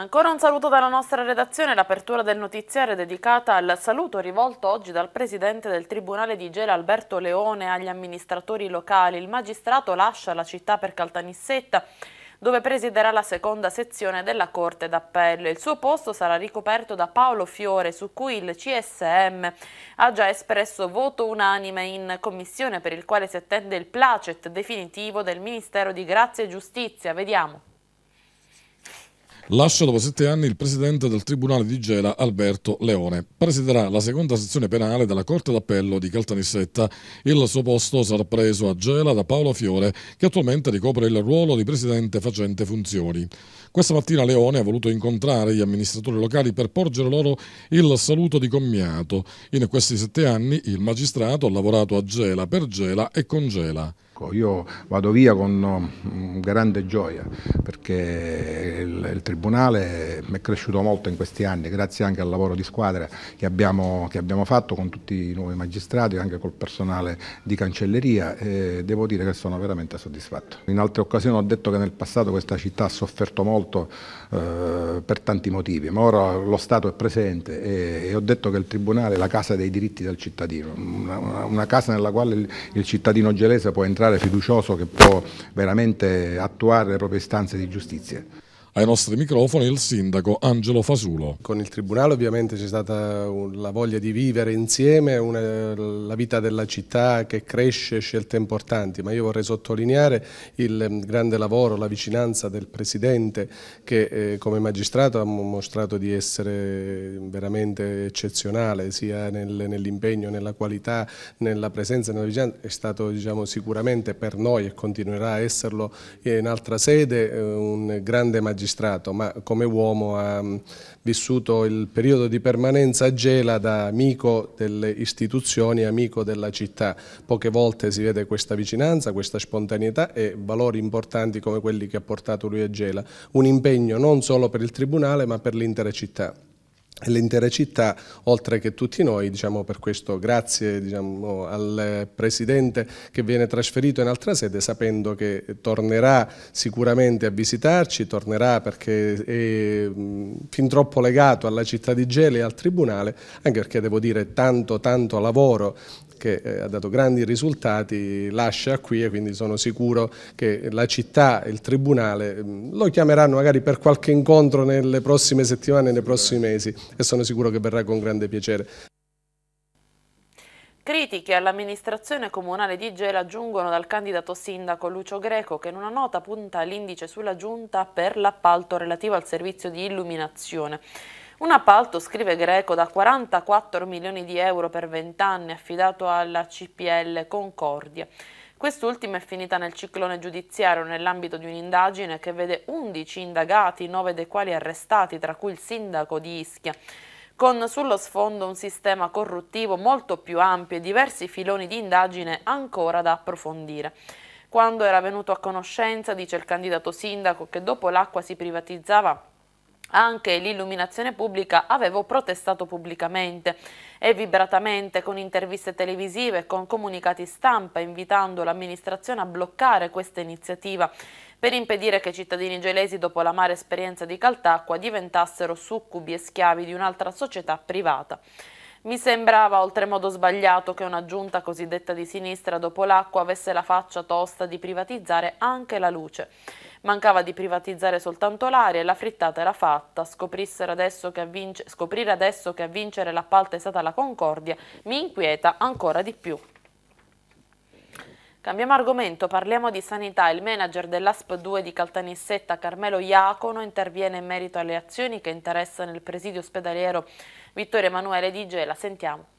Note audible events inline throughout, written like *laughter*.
Ancora un saluto dalla nostra redazione, l'apertura del notiziario è dedicata al saluto rivolto oggi dal Presidente del Tribunale di Gela Alberto Leone agli amministratori locali. Il magistrato lascia la città per Caltanissetta dove presiderà la seconda sezione della Corte d'Appello. Il suo posto sarà ricoperto da Paolo Fiore, su cui il CSM ha già espresso voto unanime in commissione per il quale si attende il placet definitivo del Ministero di Grazia e Giustizia. Vediamo. Lascia dopo sette anni il presidente del Tribunale di Gela, Alberto Leone. Presiderà la seconda sezione penale della Corte d'Appello di Caltanissetta. Il suo posto sarà preso a Gela da Paolo Fiore, che attualmente ricopre il ruolo di presidente facente funzioni. Questa mattina Leone ha voluto incontrare gli amministratori locali per porgere loro il saluto di commiato. In questi sette anni il magistrato ha lavorato a Gela, per Gela e con Gela. Ecco, io vado via con mm, grande gioia perché il, il Tribunale mi è cresciuto molto in questi anni, grazie anche al lavoro di squadra che abbiamo, che abbiamo fatto con tutti i nuovi magistrati e anche col personale di cancelleria e devo dire che sono veramente soddisfatto. In altre occasioni ho detto che nel passato questa città ha sofferto molto eh, per tanti motivi, ma ora lo Stato è presente e, e, ho detto che il Tribunale è la casa dei diritti del cittadino, una, una casa nella quale il, il cittadino gelese può entrare parlare fiducioso che può veramente attuare le proprie istanze di giustizia ai nostri microfoni il sindaco Angelo Fasulo. Con il Tribunale ovviamente c'è stata la voglia di vivere insieme una, la vita della città che cresce, scelte importanti, ma io vorrei sottolineare il ehm, grande lavoro, la vicinanza del Presidente che eh, come magistrato ha mostrato di essere veramente eccezionale sia nel, nell'impegno, nella qualità, nella presenza, nella vicinanza, è stato diciamo, sicuramente per noi e continuerà a esserlo in altra sede eh, un grande magistrato magistrato, ma come uomo ha mm, vissuto il periodo di permanenza a Gela da amico delle istituzioni, amico della città. Poche volte si vede questa vicinanza, questa spontaneità e valori importanti come quelli che ha portato lui a Gela. Un impegno non solo per il Tribunale ma per l'intera città l'intera città, oltre che tutti noi, diciamo per questo grazie diciamo, al Presidente che viene trasferito in altra sede sapendo che tornerà sicuramente a visitarci, tornerà perché è mm, fin troppo legato alla città di Gela e al Tribunale, anche perché devo dire tanto tanto lavoro che eh, ha dato grandi risultati lascia qui e quindi sono sicuro che la città e il Tribunale mm, lo chiameranno magari per qualche incontro nelle prossime settimane, nei prossimi mesi e sono sicuro che verrà con grande piacere. Critiche all'amministrazione comunale di Gela giungono dal candidato sindaco Lucio Greco che in una nota punta l'indice sulla giunta per l'appalto relativo al servizio di illuminazione. Un appalto, scrive Greco, da 44 milioni di euro per 20 anni affidato alla CPL Concordia. Quest'ultima è finita nel ciclone giudiziario nell'ambito di un'indagine che vede 11 indagati, 9 dei quali arrestati, tra cui il sindaco di Ischia con sullo sfondo un sistema corruttivo molto più ampio e diversi filoni di indagine ancora da approfondire. Quando era venuto a conoscenza, dice il candidato sindaco, che dopo l'acqua si privatizzava anche l'illuminazione pubblica avevo protestato pubblicamente e vibratamente con interviste televisive e con comunicati stampa invitando l'amministrazione a bloccare questa iniziativa per impedire che i cittadini gelesi dopo la mare esperienza di Caltacqua diventassero succubi e schiavi di un'altra società privata. Mi sembrava oltremodo sbagliato che una giunta cosiddetta di sinistra dopo l'acqua avesse la faccia tosta di privatizzare anche la luce. Mancava di privatizzare soltanto l'aria e la frittata era fatta. Adesso avvince, scoprire adesso che a vincere l'appalto è stata la Concordia mi inquieta ancora di più. Cambiamo argomento, parliamo di sanità. Il manager dell'ASP 2 di Caltanissetta, Carmelo Iacono, interviene in merito alle azioni che interessano il presidio ospedaliero Vittorio Emanuele Di Gela. Sentiamo.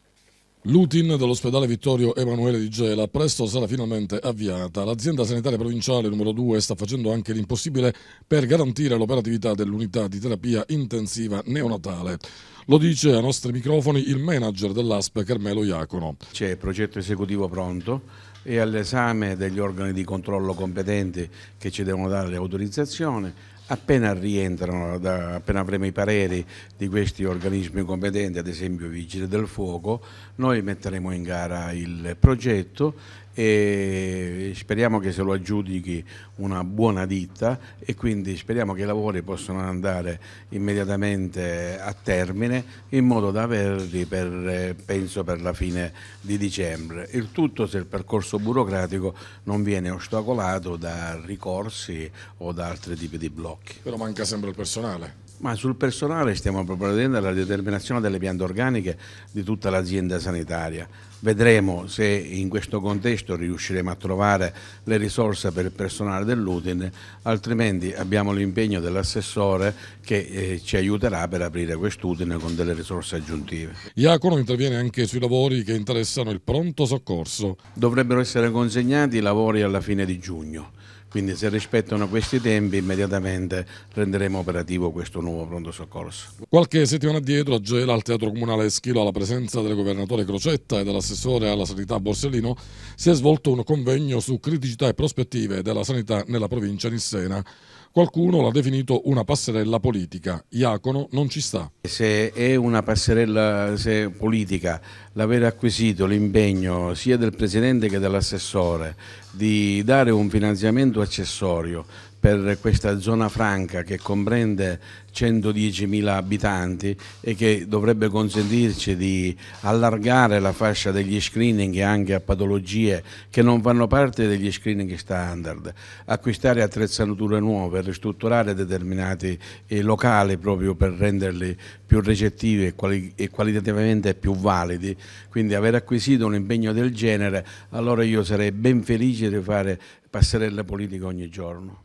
L'UTIN dell'ospedale Vittorio Emanuele di Gela presto sarà finalmente avviata. L'azienda sanitaria provinciale numero 2 sta facendo anche l'impossibile per garantire l'operatività dell'unità di terapia intensiva neonatale. Lo dice a nostri microfoni il manager dell'ASP Carmelo Iacono. C'è il progetto esecutivo pronto e all'esame degli organi di controllo competenti che ci devono dare le autorizzazioni appena rientrano, da, appena avremo i pareri di questi organismi competenti, ad esempio Vigili del Fuoco, noi metteremo in gara il progetto e speriamo che se lo aggiudichi una buona ditta e quindi speriamo che i lavori possano andare immediatamente a termine in modo da averli per, eh, penso per la fine di dicembre. Il tutto se il percorso burocratico non viene ostacolato da ricorsi o da altri tipi di blocchi. Però manca sempre il personale. Ma sul personale stiamo prevedendo la determinazione delle piante organiche di tutta l'azienda sanitaria. Vedremo se in questo contesto riusciremo a trovare le risorse per il personale dell'UTIN, altrimenti abbiamo l'impegno dell'assessore che eh, ci aiuterà per aprire quest'UTIN con delle risorse aggiuntive. Iacono interviene anche sui lavori che interessano il pronto soccorso. Dovrebbero essere consegnati i lavori alla fine di giugno. Quindi se rispettano questi tempi immediatamente renderemo operativo questo nuovo pronto soccorso. Qualche settimana addietro a Gela al Teatro Comunale Eschilo alla presenza del governatore Crocetta e dell'assessore alla sanità Borsellino si è svolto un convegno su criticità e prospettive della sanità nella provincia di Sena. Qualcuno l'ha definito una passerella politica. Iacono non ci sta. Se è una passerella politica l'aver acquisito l'impegno sia del Presidente che dell'assessore di dare un finanziamento accessorio per questa zona franca che comprende 110.000 abitanti e che dovrebbe consentirci di allargare la fascia degli screening anche a patologie che non fanno parte degli screening standard, acquistare attrezzature nuove, ristrutturare determinati eh, locali proprio per renderli più recettivi e, e qualitativamente più validi, quindi aver acquisito un impegno del genere, allora io sarei ben felice di fare passerelle politiche ogni giorno.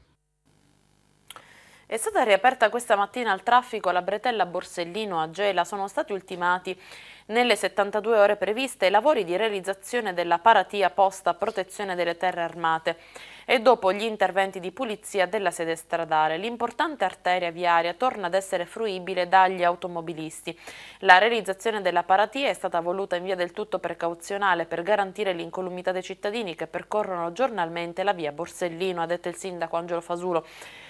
È stata riaperta questa mattina al traffico la bretella Borsellino a Gela. Sono stati ultimati nelle 72 ore previste i lavori di realizzazione della paratia posta a protezione delle terre armate e dopo gli interventi di pulizia della sede stradale. L'importante arteria viaria torna ad essere fruibile dagli automobilisti. La realizzazione della paratia è stata voluta in via del tutto precauzionale per garantire l'incolumità dei cittadini che percorrono giornalmente la via Borsellino, ha detto il sindaco Angelo Fasulo.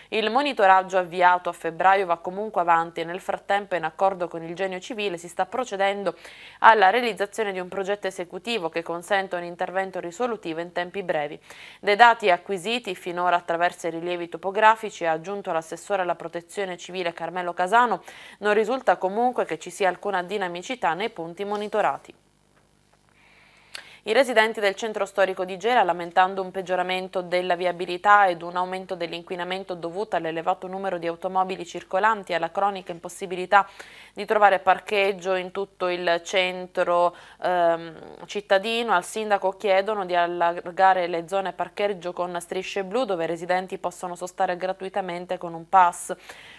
Il monitoraggio avviato a febbraio va comunque avanti e nel frattempo in accordo con il genio civile si sta procedendo alla realizzazione di un progetto esecutivo che consenta un intervento risolutivo in tempi brevi. Dei dati acquisiti finora attraverso i rilievi topografici ha aggiunto l'assessore alla protezione civile Carmelo Casano non risulta comunque che ci sia alcuna dinamicità nei punti monitorati. I residenti del centro storico di Gera, lamentando un peggioramento della viabilità ed un aumento dell'inquinamento dovuto all'elevato numero di automobili circolanti e alla cronica impossibilità di trovare parcheggio in tutto il centro ehm, cittadino, al sindaco chiedono di allargare le zone parcheggio con strisce blu dove i residenti possono sostare gratuitamente con un pass.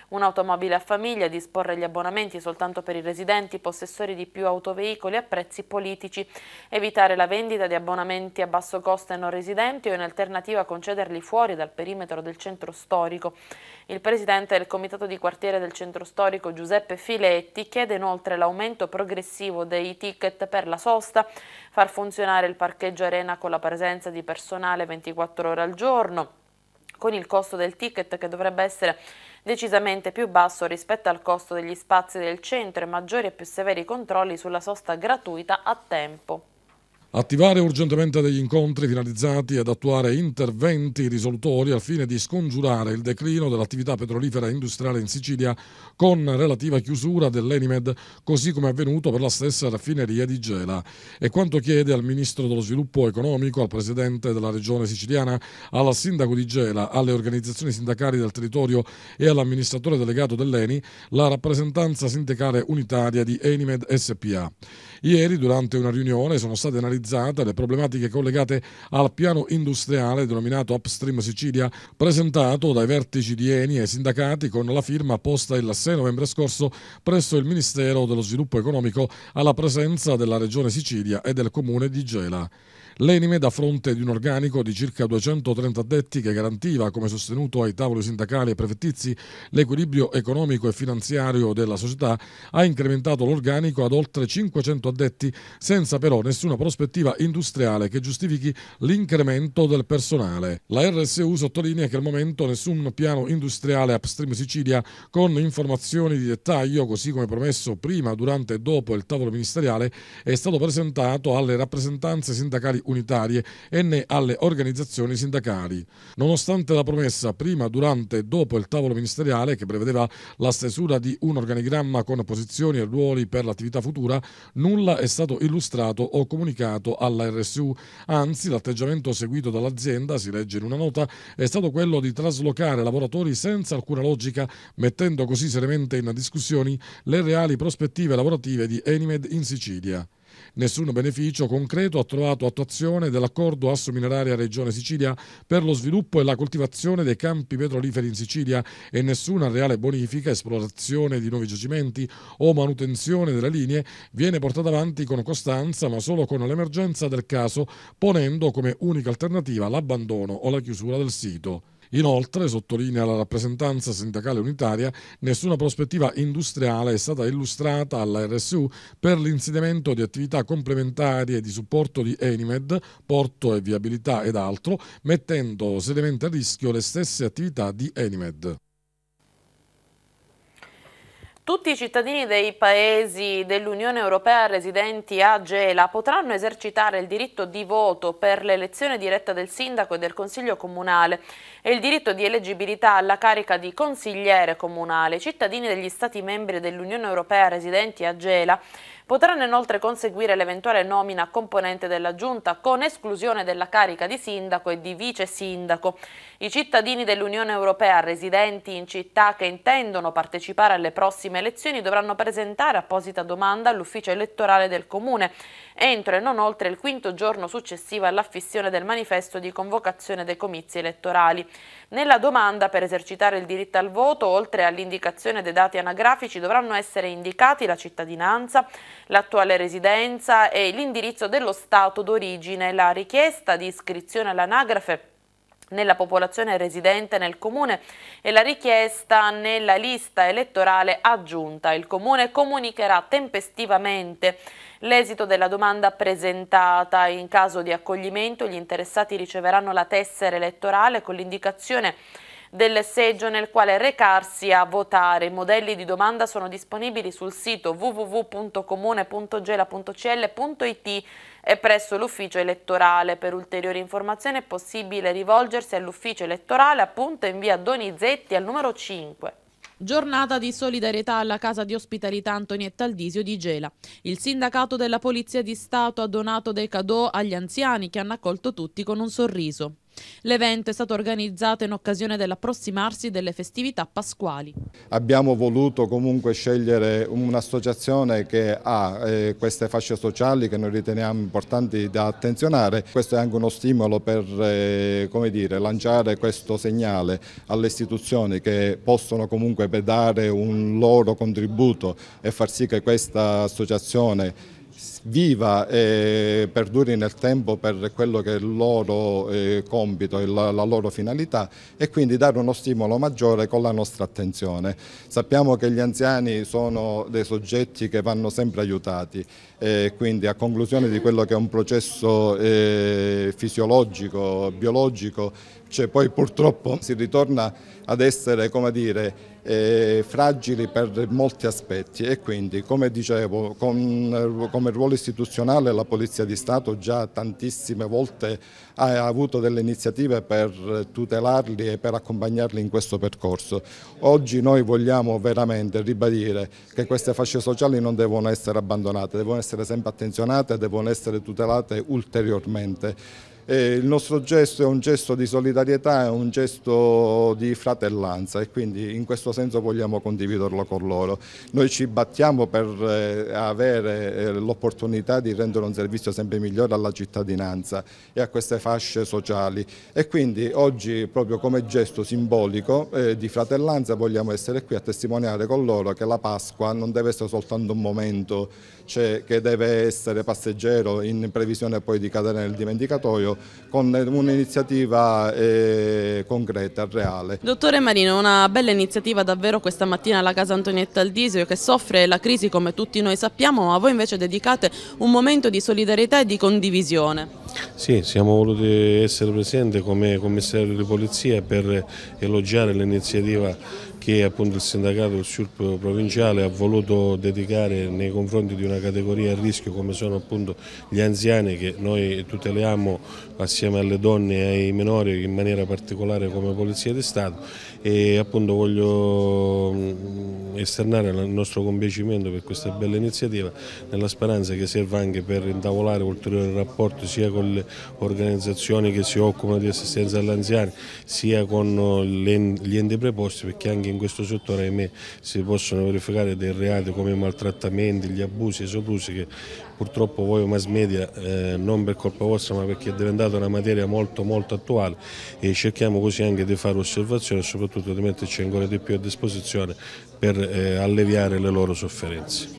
Un'automobile a famiglia, disporre gli abbonamenti soltanto per i residenti, possessori di più autoveicoli a prezzi politici, evitare la vendita di abbonamenti a basso costo ai non residenti o in alternativa concederli fuori dal perimetro del centro storico. Il presidente del comitato di quartiere del centro storico Giuseppe Filetti chiede inoltre l'aumento progressivo dei ticket per la sosta, far funzionare il parcheggio arena con la presenza di personale 24 ore al giorno con il costo del ticket che dovrebbe essere decisamente più basso rispetto al costo degli spazi del centro e maggiori e più severi controlli sulla sosta gratuita a tempo. Attivare urgentemente degli incontri finalizzati ad attuare interventi risolutori al fine di scongiurare il declino dell'attività petrolifera industriale in Sicilia con relativa chiusura dell'Enimed, così come è avvenuto per la stessa raffineria di Gela. E quanto chiede al Ministro dello Sviluppo Economico, al Presidente della Regione siciliana, al Sindaco di Gela, alle organizzazioni sindacali del territorio e all'amministratore delegato dell'ENI, la rappresentanza sindacale unitaria di Enimed SPA. Ieri, durante una riunione, sono state analizzate analizzata le problematiche collegate al piano industriale denominato Upstream Sicilia, presentato dai vertici di Eni e sindacati con la firma posta il 6 novembre scorso presso il Ministero dello Sviluppo Economico alla presenza della Regione Sicilia e del Comune di Gela. L'Enime, da fronte di un organico di circa 230 addetti che garantiva, come sostenuto ai tavoli sindacali e prefettizi, l'equilibrio economico e finanziario della società, ha incrementato l'organico ad oltre 500 addetti, senza però nessuna prospettiva industriale che giustifichi l'incremento del personale. La RSU sottolinea che al momento nessun piano industriale upstream Sicilia con informazioni di dettaglio, così come promesso prima, durante e dopo il tavolo ministeriale, è stato presentato alle rappresentanze sindacali unitarie e né alle organizzazioni sindacali. Nonostante la promessa prima, durante e dopo il tavolo ministeriale che prevedeva la stesura di un organigramma con posizioni e ruoli per l'attività futura, nulla è stato illustrato o comunicato alla RSU. Anzi, l'atteggiamento seguito dall'azienda, si legge in una nota, è stato quello di traslocare lavoratori senza alcuna logica, mettendo così seriamente in discussione le reali prospettive lavorative di Enimed in Sicilia. Nessun beneficio concreto ha trovato attuazione dell'accordo Asso Mineraria Regione Sicilia per lo sviluppo e la coltivazione dei campi petroliferi in Sicilia e nessuna reale bonifica, esplorazione di nuovi giacimenti o manutenzione delle linee viene portata avanti con costanza ma solo con l'emergenza del caso ponendo come unica alternativa l'abbandono o la chiusura del sito. Inoltre, sottolinea la rappresentanza sindacale unitaria, nessuna prospettiva industriale è stata illustrata alla RSU per l'insediamento di attività complementari e di supporto di Enimed, porto e viabilità ed altro, mettendo seriamente a rischio le stesse attività di Enimed. Tutti i cittadini dei paesi dell'Unione Europea residenti a Gela potranno esercitare il diritto di voto per l'elezione diretta del sindaco e del consiglio comunale e il diritto di eleggibilità alla carica di consigliere comunale. I cittadini degli stati membri dell'Unione Europea residenti a Gela Potranno inoltre conseguire l'eventuale nomina a componente della Giunta con esclusione della carica di sindaco e di vice sindaco. I cittadini dell'Unione Europea residenti in città che intendono partecipare alle prossime elezioni dovranno presentare apposita domanda all'ufficio elettorale del Comune entro e non oltre il quinto giorno successivo all'affissione del manifesto di convocazione dei comizi elettorali. Nella domanda per esercitare il diritto al voto, oltre all'indicazione dei dati anagrafici, dovranno essere indicati la cittadinanza, l'attuale residenza e l'indirizzo dello Stato d'origine. La richiesta di iscrizione all'anagrafe nella popolazione residente nel comune e la richiesta nella lista elettorale aggiunta. Il comune comunicherà tempestivamente l'esito della domanda presentata. In caso di accoglimento gli interessati riceveranno la tessera elettorale con l'indicazione del seggio nel quale recarsi a votare. I modelli di domanda sono disponibili sul sito www.comune.gela.cl.it e presso l'ufficio elettorale. Per ulteriori informazioni è possibile rivolgersi all'ufficio elettorale appunto in via Donizetti al numero 5. Giornata di solidarietà alla casa di ospitalità Antonietta Aldisio di Gela. Il sindacato della Polizia di Stato ha donato dei cadeau agli anziani che hanno accolto tutti con un sorriso. L'evento è stato organizzato in occasione dell'approssimarsi delle festività pasquali. Abbiamo voluto comunque scegliere un'associazione che ha eh, queste fasce sociali che noi riteniamo importanti da attenzionare. Questo è anche uno stimolo per eh, dire, lanciare questo segnale alle istituzioni che possono comunque dare un loro contributo e far sì che questa associazione viva e perduri nel tempo per quello che è il loro eh, compito e la, la loro finalità e quindi dare uno stimolo maggiore con la nostra attenzione. Sappiamo che gli anziani sono dei soggetti che vanno sempre aiutati e quindi a conclusione di quello che è un processo eh, fisiologico, biologico, cioè poi purtroppo si ritorna ad essere come dire, eh, fragili per molti aspetti e quindi come dicevo con, come ruolo istituzionale la Polizia di Stato già tantissime volte ha avuto delle iniziative per tutelarli e per accompagnarli in questo percorso. Oggi noi vogliamo veramente ribadire che queste fasce sociali non devono essere abbandonate, devono essere sempre attenzionate e devono essere tutelate ulteriormente. Eh, il nostro gesto è un gesto di solidarietà, è un gesto di fratellanza e quindi in questo senso vogliamo condividerlo con loro. Noi ci battiamo per eh, avere eh, l'opportunità di rendere un servizio sempre migliore alla cittadinanza e a queste fasce sociali e quindi oggi proprio come gesto simbolico eh, di fratellanza vogliamo essere qui a testimoniare con loro che la Pasqua non deve essere soltanto un momento cioè, che deve essere passeggero in previsione poi di cadere nel dimenticatoio con un'iniziativa eh, concreta, reale. Dottore Marino, una bella iniziativa davvero questa mattina alla casa Antonietta Aldisio che soffre la crisi come tutti noi sappiamo, ma voi invece dedicate un momento di solidarietà e di condivisione. Sì, siamo voluti essere presenti come commissario di polizia per elogiare l'iniziativa che appunto il sindacato, il SURP provinciale ha voluto dedicare nei confronti di una categoria a rischio come sono appunto gli anziani che noi tuteliamo assieme alle donne e ai minori in maniera particolare come Polizia di Stato e appunto voglio esternare il nostro compiacimento per questa bella iniziativa nella speranza che serva anche per intavolare ulteriori rapporti sia con le organizzazioni che si occupano di assistenza all'anziano sia con eh, gli enti preposti perché anche in questo settore ahimè si possono verificare dei reati come i maltrattamenti, gli abusi, i soprusi che purtroppo voi o mass media eh, non per colpa vostra ma perché è diventata una materia molto molto attuale e cerchiamo così anche di fare osservazioni e soprattutto di metterci ancora di più a disposizione per eh, alleviare le loro sofferenze.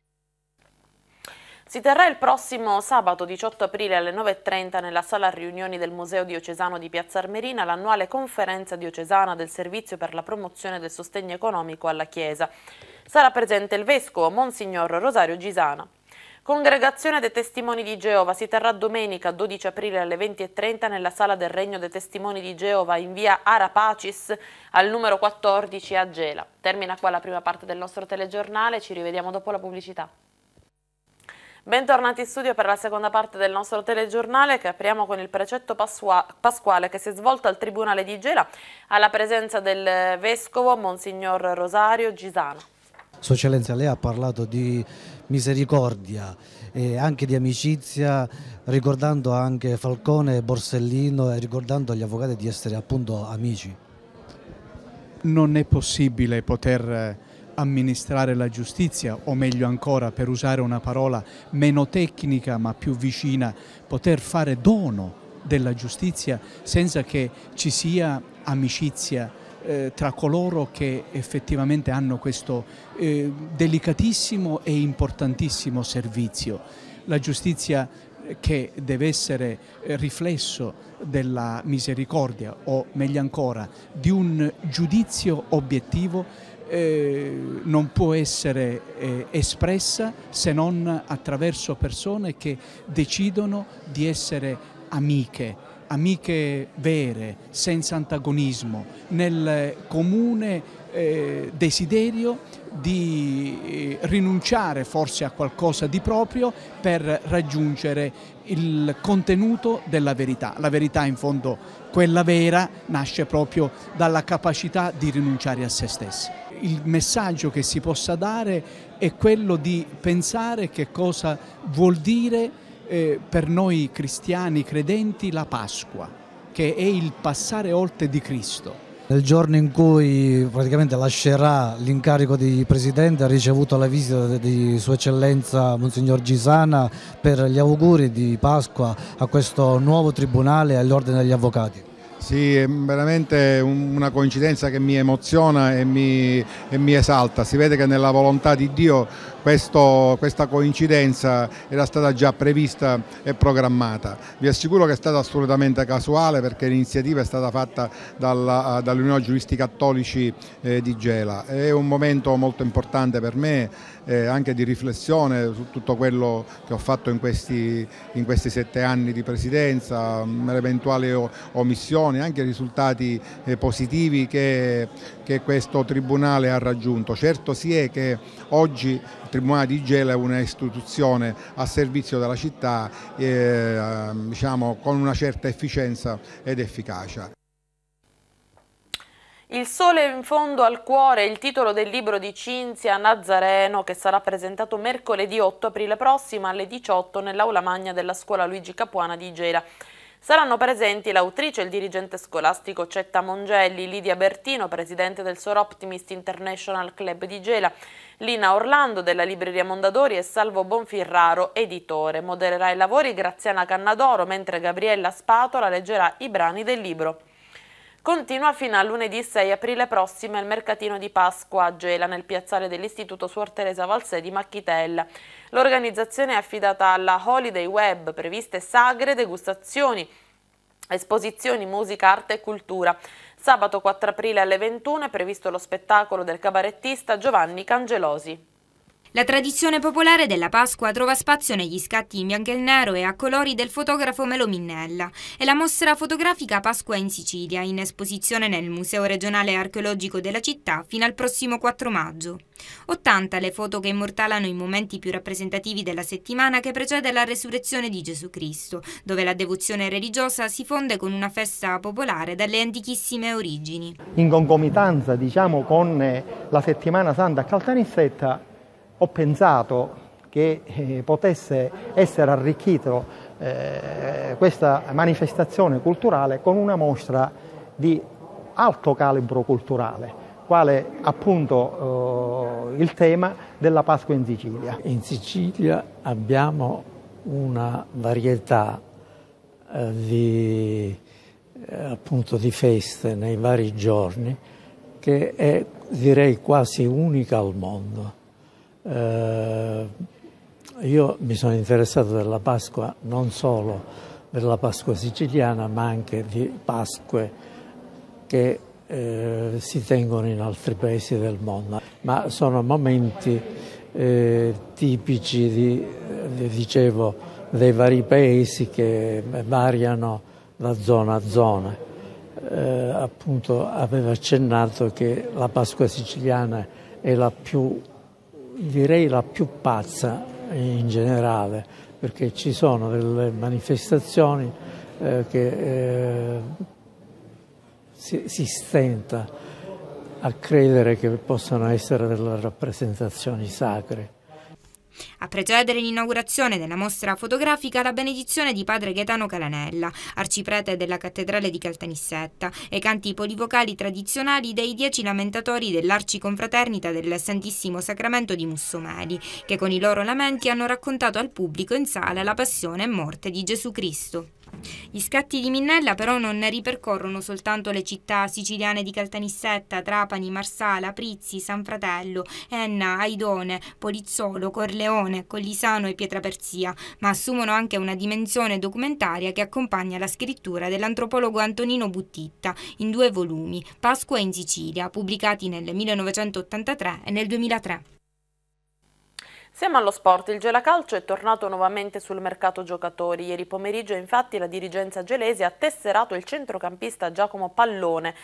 Si terrà il prossimo sabato 18 aprile alle 9.30 nella sala riunioni del Museo Diocesano di Piazza Armerina l'annuale conferenza diocesana del Servizio per la promozione del sostegno economico alla Chiesa. Sarà presente il Vescovo Monsignor Rosario Gisana. Congregazione dei Testimoni di Geova si terrà domenica 12 aprile alle 20.30 nella Sala del Regno dei Testimoni di Geova in via Arapacis al numero 14 a Gela. Termina qua la prima parte del nostro telegiornale, ci rivediamo dopo la pubblicità. Bentornati in studio per la seconda parte del nostro telegiornale che apriamo con il precetto pasquale che si è svolto al Tribunale di Gela alla presenza del Vescovo Monsignor Rosario Gisano. Sua Eccellenza, lei ha parlato di misericordia e anche di amicizia, ricordando anche Falcone e Borsellino e ricordando agli avvocati di essere appunto amici. Non è possibile poter eh, amministrare la giustizia, o meglio ancora, per usare una parola meno tecnica ma più vicina, poter fare dono della giustizia senza che ci sia amicizia, eh, tra coloro che effettivamente hanno questo eh, delicatissimo e importantissimo servizio. La giustizia che deve essere eh, riflesso della misericordia o meglio ancora di un giudizio obiettivo eh, non può essere eh, espressa se non attraverso persone che decidono di essere amiche amiche vere, senza antagonismo, nel comune eh, desiderio di eh, rinunciare forse a qualcosa di proprio per raggiungere il contenuto della verità. La verità in fondo, quella vera, nasce proprio dalla capacità di rinunciare a se stessi. Il messaggio che si possa dare è quello di pensare che cosa vuol dire eh, per noi cristiani credenti la Pasqua, che è il passare oltre di Cristo. Nel giorno in cui praticamente lascerà l'incarico di presidente ha ricevuto la visita di Sua Eccellenza Monsignor Gisana per gli auguri di Pasqua a questo nuovo tribunale e all'Ordine degli Avvocati. Sì, è veramente una coincidenza che mi emoziona e mi, e mi, esalta. Si vede che nella volontà di Dio questo, questa coincidenza era stata già prevista e programmata. Vi assicuro che è stata assolutamente casuale perché l'iniziativa è stata fatta eh, dall'Unione Giuristi Cattolici eh, di Gela. È un momento molto importante per me eh, anche di riflessione su tutto quello che ho fatto in questi, in questi sette anni di presidenza, mh, mm, eventuali omissioni, anche risultati eh, positivi che che questo Tribunale ha raggiunto. Certo si è che oggi il Tribunale di Gela è un'istituzione a servizio della città eh, ehm, diciamo, con una certa efficienza ed efficacia. Il sole in fondo al cuore, il titolo del libro di Cinzia Nazareno che sarà presentato mercoledì 8 aprile prossimo alle 18 nell'aula magna della scuola Luigi Capuana di Gela. Saranno presenti l'autrice e il dirigente scolastico Cetta Mongelli, Lidia Bertino, presidente del Sor Optimist International Club di Gela, Lina Orlando della Libreria Mondadori e Salvo Bonfirraro, editore. Modererà i lavori Graziana Cannadoro, mentre Gabriella Spatola leggerà i brani del libro. Continua fino a lunedì 6 aprile prossimo il mercatino di Pasqua a Gela nel piazzale dell'Istituto Suor Teresa Valsè di Macchitella. L'organizzazione è affidata alla Holiday Web, previste sagre, degustazioni, esposizioni, musica, arte e cultura. Sabato 4 aprile alle 21 è previsto lo spettacolo del cabarettista Giovanni Cangelosi. La tradizione popolare della Pasqua trova spazio negli scatti in bianco e nero e a colori del fotografo Melo Minnella e la mostra fotografica Pasqua in Sicilia in esposizione nel Museo regionale archeologico della città fino al prossimo 4 maggio. 80 le foto che immortalano i momenti più rappresentativi della settimana che precede la resurrezione di Gesù Cristo, dove la devozione religiosa si fonde con una festa popolare dalle antichissime origini. In concomitanza diciamo, con eh, la settimana santa a Caltanissetta ho pensato che eh, potesse essere arricchito eh, questa manifestazione culturale con una mostra di alto calibro culturale, quale appunto eh, il tema della Pasqua in Sicilia. In Sicilia abbiamo una varietà eh, di, eh, appunto, di feste nei vari giorni che è direi quasi unica al mondo eh, io mi sono interessato della Pasqua non solo della Pasqua siciliana, ma anche di Pasque che eh, si tengono in altri paesi del mondo. Ma sono momenti eh, tipici, di, eh, dicevo, dei vari paesi che eh, variano da zona a zona. Eh, appunto avevo accennato che la Pasqua siciliana è la più direi la più pazza in generale, perché ci sono delle manifestazioni eh, che eh, si, si, stenta a credere che possano essere delle rappresentazioni sacre. A precedere l'inaugurazione della mostra fotografica la benedizione di padre Gaetano Calanella, arciprete della cattedrale di Caltanissetta, e canti polivocali tradizionali dei dieci lamentatori dell'arciconfraternita del Santissimo Sacramento di Mussomeli, che con i loro lamenti hanno raccontato al pubblico in sala la passione e morte di Gesù Cristo. Gli scatti di Minnella però non ripercorrono soltanto le città siciliane di Caltanissetta, Trapani, Marsala, Prizzi, San Fratello, Enna, Aidone, Polizzolo, Corleone, Collisano e Pietraperzia, ma assumono anche una dimensione documentaria che accompagna la scrittura dell'antropologo Antonino Buttitta in due volumi, Pasqua in Sicilia, pubblicati nel 1983 e nel 2003. Siamo allo sport, il Gelacalcio è tornato nuovamente sul mercato giocatori. Ieri pomeriggio infatti la dirigenza gelese ha tesserato il centrocampista Giacomo Pallone,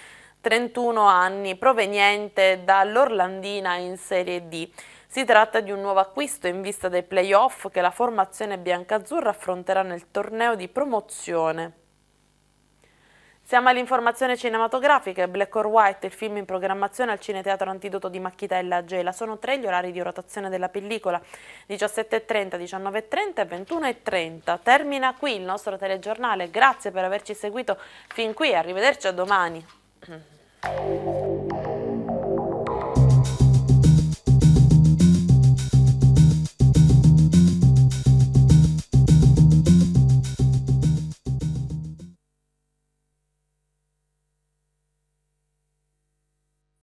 31 anni, proveniente dall'Orlandina in Serie D. Si tratta di un nuovo acquisto in vista dei playoff che la formazione biancazzurra affronterà nel torneo di promozione. Siamo all'informazione cinematografica, Black or White, il film in programmazione al Cineteatro Antidoto di Macchitella a Gela. Sono tre gli orari di rotazione della pellicola, 17.30, 19.30 e 21.30. Termina qui il nostro telegiornale, grazie per averci seguito fin qui, arrivederci a domani. *clears throat*